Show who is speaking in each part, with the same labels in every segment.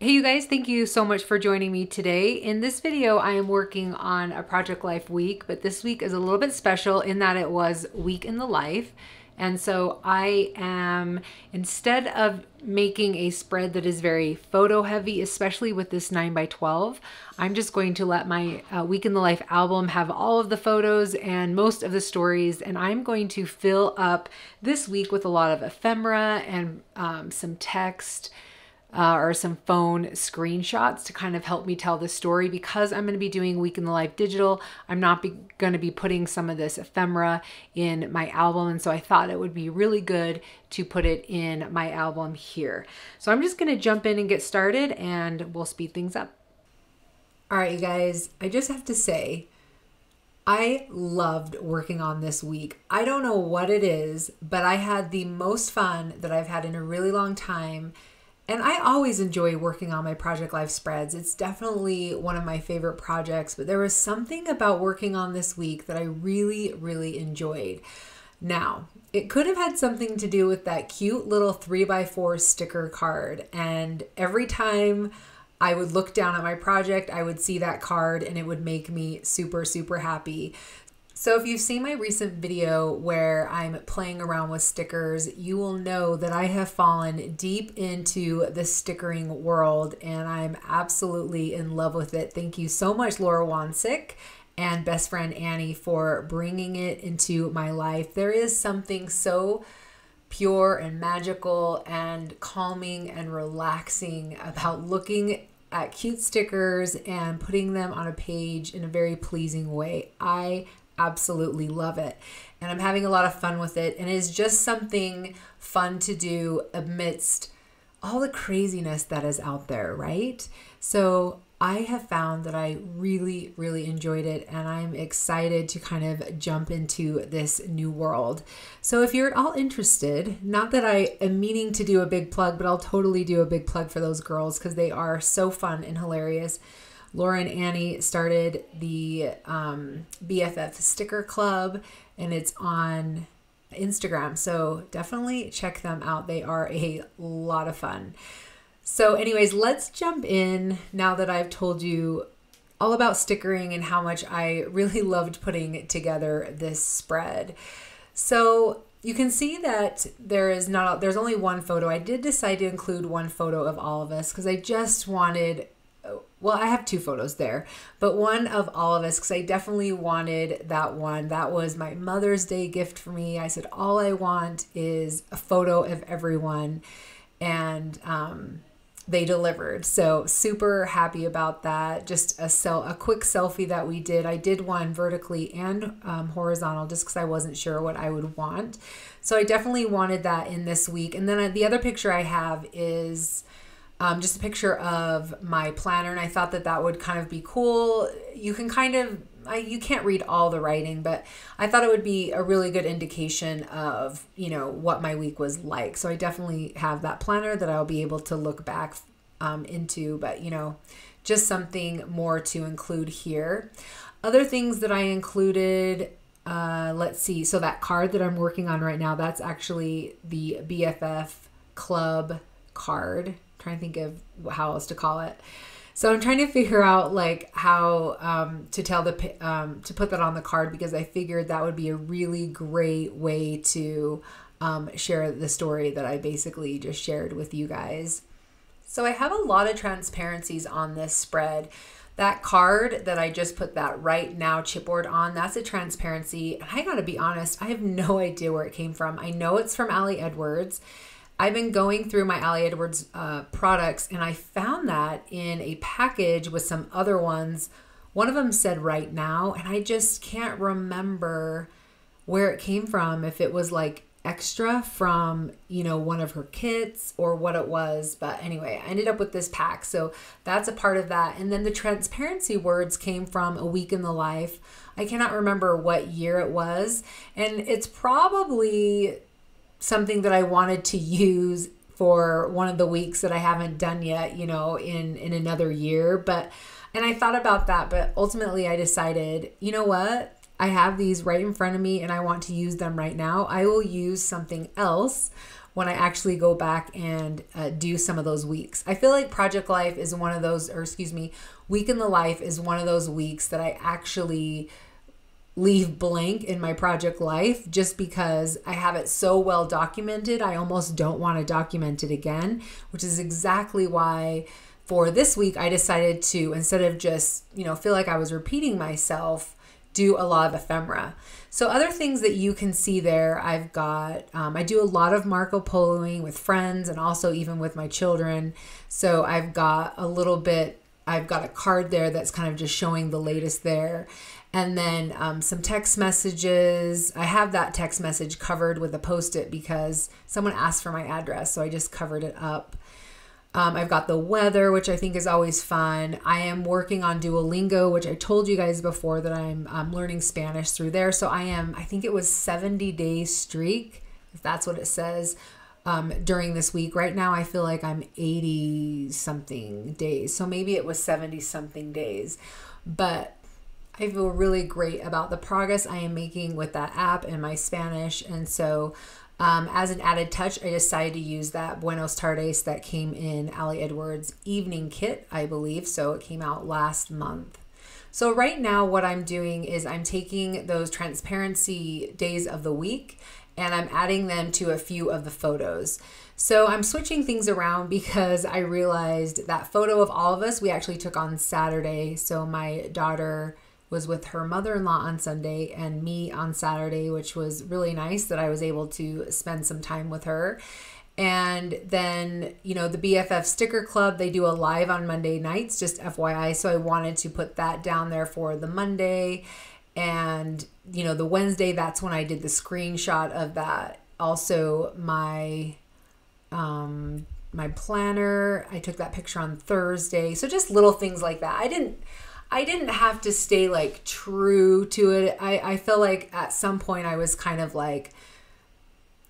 Speaker 1: Hey you guys, thank you so much for joining me today. In this video, I am working on a Project Life week, but this week is a little bit special in that it was Week in the Life. And so I am, instead of making a spread that is very photo heavy, especially with this 9 by 12 I'm just going to let my uh, Week in the Life album have all of the photos and most of the stories, and I'm going to fill up this week with a lot of ephemera and um, some text uh, or some phone screenshots to kind of help me tell the story because I'm going to be doing Week in the Life digital. I'm not going to be putting some of this ephemera in my album. And so I thought it would be really good to put it in my album here. So I'm just going to jump in and get started and we'll speed things up. All right, you guys, I just have to say, I loved working on this week. I don't know what it is, but I had the most fun that I've had in a really long time and I always enjoy working on my project life spreads. It's definitely one of my favorite projects, but there was something about working on this week that I really, really enjoyed. Now, it could have had something to do with that cute little 3x4 sticker card. And every time I would look down at my project, I would see that card, and it would make me super, super happy. So if you've seen my recent video where I'm playing around with stickers, you will know that I have fallen deep into the stickering world and I'm absolutely in love with it. Thank you so much, Laura Wansick and best friend Annie for bringing it into my life. There is something so pure and magical and calming and relaxing about looking at cute stickers and putting them on a page in a very pleasing way. I absolutely love it. And I'm having a lot of fun with it. And it is just something fun to do amidst all the craziness that is out there, right? So I have found that I really, really enjoyed it, and I'm excited to kind of jump into this new world. So, if you're at all interested, not that I am meaning to do a big plug, but I'll totally do a big plug for those girls because they are so fun and hilarious. Laura and Annie started the um, BFF Sticker Club, and it's on Instagram. So definitely check them out. They are a lot of fun. So, anyways, let's jump in now that I've told you all about stickering and how much I really loved putting together this spread. So, you can see that there is not there's only one photo. I did decide to include one photo of all of us because I just wanted well, I have two photos there, but one of all of us, because I definitely wanted that one. That was my Mother's Day gift for me. I said, All I want is a photo of everyone. And um, they delivered. So, super happy about that. Just a, sel- a quick selfie that we did. I did one vertically and um, horizontal just because I wasn't sure what I would want. So, I definitely wanted that in this week. And then I, uh, the other picture I have is um, just a picture of my planner, and I thought that that would kind of be cool. You can kind of I, you can't read all the writing, but I thought it would be a really good indication of, you know, what my week was like. So I definitely have that planner that I'll be able to look back um, into, but, you know, just something more to include here. Other things that I included, uh, let's see. So that card that I'm working on right now, that's actually the BFF club card trying to think of how else to call it. So I'm trying to figure out like how um, to tell the um, to put that on the card because I figured that would be a really great way to um, share the story that I basically just shared with you guys. So I have a lot of transparencies on this spread. That card that I just put that right now chipboard on, that's a transparency. And I gotta be honest, I have no idea where it came from. I know it's from Ali Edwards. I've been going through my Allie Edwards uh, products and I found that in a package with some other ones. One of them said right now, and I just can't remember where it came from, if it was like extra from, you know, one of her kits or what it was. But anyway, I ended up with this pack. So that's a part of that. And then the transparency words came from A Week in the Life. I cannot remember what year it was. And it's probably something that I wanted to use for one of the weeks that I haven't done yet, you know, in in another year, but and I thought about that, but ultimately I decided, you know what? I have these right in front of me and I want to use them right now. I will use something else when I actually go back and uh, do some of those weeks. I feel like Project Life is one of those, or excuse me, Week in the Life is one of those weeks that I actually leave blank in my project life just because I have it so well documented. I almost don't want to document it again, which is exactly why for this week I decided to instead of just, you know, feel like I was repeating myself, do a lot of ephemera. So other things that you can see there, I've got, um, I do a lot of Marco Poloing with friends and also even with my children. So I've got a little bit I've got a card there that's kind of just showing the latest there. And then um, some text messages. I have that text message covered with a post it because someone asked for my address, so I just covered it up. Um, I've got the weather, which I think is always fun. I am working on Duolingo, which I told you guys before that I'm um, learning Spanish through there. So I am, I think it was 70 day streak, if that's what it says, um, during this week. Right now, I feel like I'm 80 something days. So maybe it was 70 something days. But I feel really great about the progress I am making with that app and my Spanish. And so, um, as an added touch, I decided to use that Buenos Tardes that came in Ali Edwards' evening kit, I believe. So it came out last month. So, right now, what I'm doing is I'm taking those transparency days of the week and I'm adding them to a few of the photos. So I'm switching things around because I realized that photo of all of us we actually took on Saturday. So my daughter was with her mother-in-law on Sunday and me on Saturday, which was really nice that I was able to spend some time with her. And then, you know, the BFF Sticker Club, they do a live on Monday nights, just FYI. So I wanted to put that down there for the Monday. And, you know, the Wednesday, that's when I did the screenshot of that. Also, my um, my planner. I took that picture on Thursday. So just little things like that. I didn't I didn't have to stay like true to it. I, I feel like at some point I was kind of like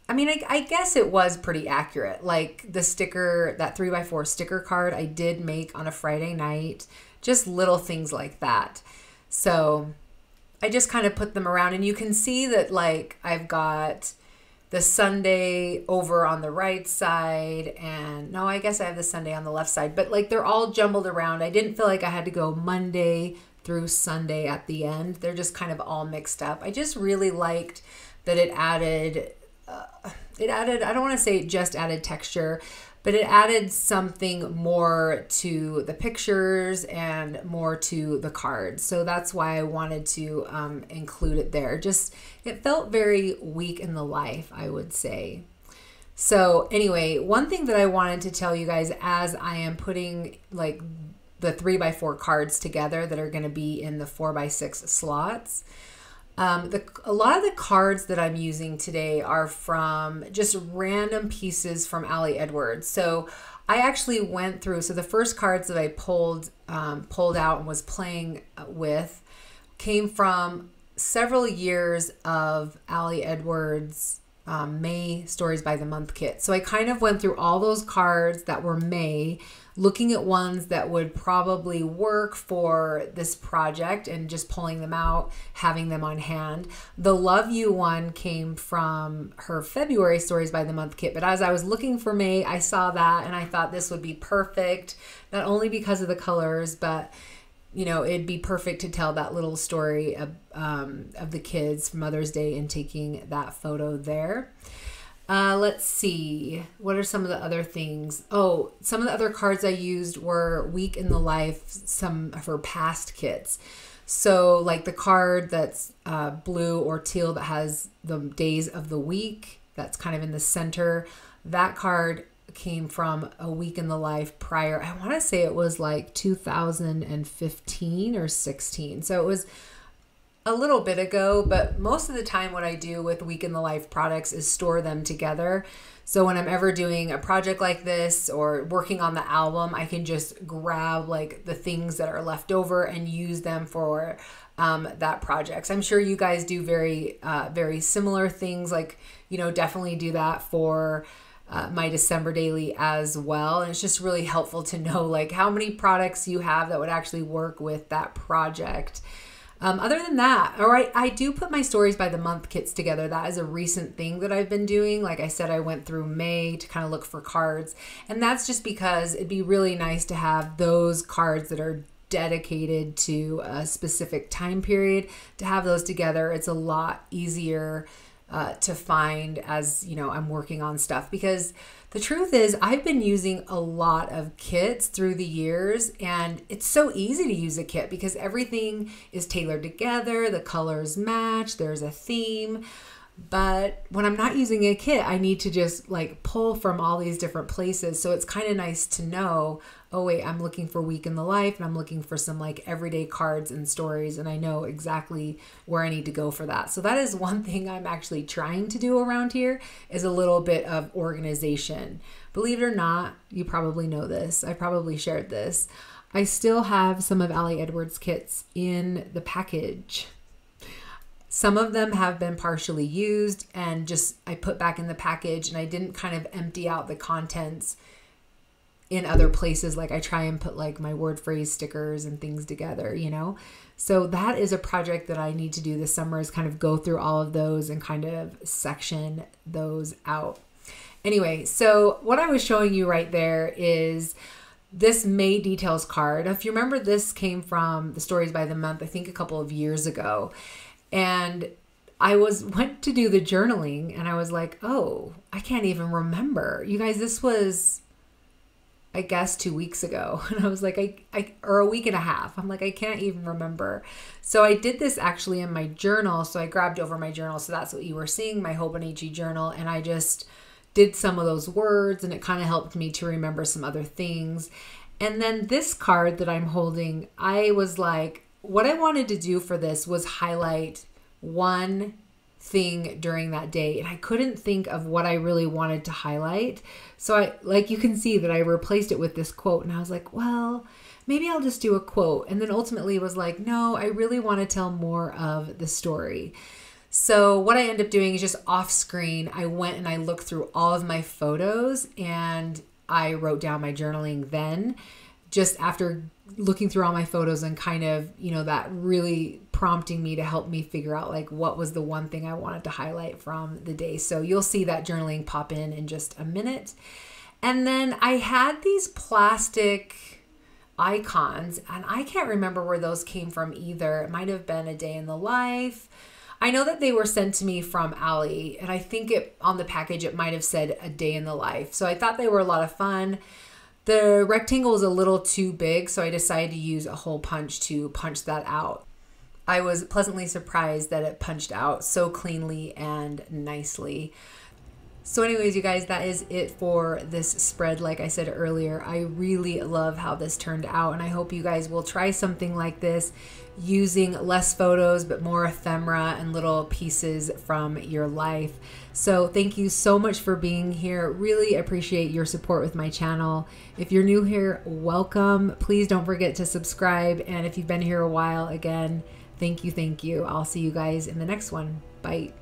Speaker 1: I mean, I, I guess it was pretty accurate. Like the sticker, that three by four sticker card I did make on a Friday night, just little things like that. So I just kind of put them around and you can see that like I've got the Sunday over on the right side and no, I guess I have the Sunday on the left side, but like they're all jumbled around. I didn't feel like I had to go Monday through Sunday at the end. They're just kind of all mixed up. I just really liked that it added uh, it added I don't want to say it just added texture, but it added something more to the pictures and more to the cards. So that's why I wanted to um, include it there. Just it felt very weak in the life, I would say. So anyway, one thing that I wanted to tell you guys as I am putting like the three by four cards together that are going to be in the four by six slots um, the, a lot of the cards that I'm using today are from just random pieces from Ali Edwards. So I actually went through. So the first cards that I pulled um, pulled out and was playing with came from several years of Ali Edwards um, May Stories by the Month kit. So I kind of went through all those cards that were May, looking at ones that would probably work for this project and just pulling them out, having them on hand. The Love You one came from her February Stories by the Month kit, but as I was looking for May, I saw that and I thought this would be perfect, not only because of the colors, but you know, it'd be perfect to tell that little story of, um, of the kids Mother's Day and taking that photo there. Uh, let's see. What are some of the other things? Oh, some of the other cards I used were Week in the Life, some of her past kits. So, like the card that's uh, blue or teal that has the days of the week, that's kind of in the center. That card came from a week in the life prior. I want to say it was like 2015 or 16. So it was a little bit ago, but most of the time, what I do with Week in the Life products is store them together. So when I'm ever doing a project like this or working on the album, I can just grab like the things that are left over and use them for um, that project. So I'm sure you guys do very, uh, very similar things. Like, you know, definitely do that for uh, my December daily as well. And it's just really helpful to know like how many products you have that would actually work with that project. Um, other than that, all right, I do put my stories by the month kits together. That is a recent thing that I've been doing. Like I said, I went through May to kind of look for cards. And that's just because it'd be really nice to have those cards that are dedicated to a specific time period to have those together. It's a lot easier uh, to find as you know I'm working on stuff because the truth is I've been using a lot of kits through the years and it's so easy to use a kit because everything is tailored together, the colors match, there's a theme. But when I'm not using a kit, I need to just like pull from all these different places. So it's kind of nice to know oh wait, I'm looking for week in the life and I'm looking for some like everyday cards and stories and I know exactly where I need to go for that. So that is one thing I'm actually trying to do around here is a little bit of organization. Believe it or not, you probably know this. I probably shared this. I still have some of Ali Edwards' kits in the package. Some of them have been partially used and just I put back in the package and I didn't kind of empty out the contents in other places like i try and put like my word phrase stickers and things together you know so that is a project that i need to do this summer is kind of go through all of those and kind of section those out anyway so what i was showing you right there is this May details card. If you remember, this came from the Stories by the Month, I think a couple of years ago. And I was went to do the journaling and I was like, oh, I can't even remember. You guys, this was I guess two weeks ago. And I was like, I, I, or a week and a half. I'm like, I can't even remember. So I did this actually in my journal. So I grabbed over my journal. So that's what you were seeing, my Hope and HE journal. And I just did some of those words and it kind of helped me to remember some other things. And then this card that I'm holding, I was like, what I wanted to do for this was highlight one thing during that day and I couldn't think of what I really wanted to highlight. So I like you can see that I replaced it with this quote and I was like, well, maybe I'll just do a quote. And then ultimately was like, no, I really want to tell more of the story. So what I end up doing is just off screen, I went and I looked through all of my photos and I wrote down my journaling then just after looking through all my photos and kind of, you know, that really prompting me to help me figure out like what was the one thing I wanted to highlight from the day. So you'll see that journaling pop in in just a minute. And then I had these plastic icons, and I can't remember where those came from either. It might have been a day in the life. I know that they were sent to me from Ali and I think it on the package it might have said a day in the life. So I thought they were a lot of fun. The rectangle was a little too big, so I decided to use a hole punch to punch that out. I was pleasantly surprised that it punched out so cleanly and nicely. So, anyways, you guys, that is it for this spread. Like I said earlier, I really love how this turned out, and I hope you guys will try something like this using less photos but more ephemera and little pieces from your life. So, thank you so much for being here. Really appreciate your support with my channel. If you're new here, welcome. Please don't forget to subscribe, and if you've been here a while, again, thank you, thank you. I'll see you guys in the next one. Bye.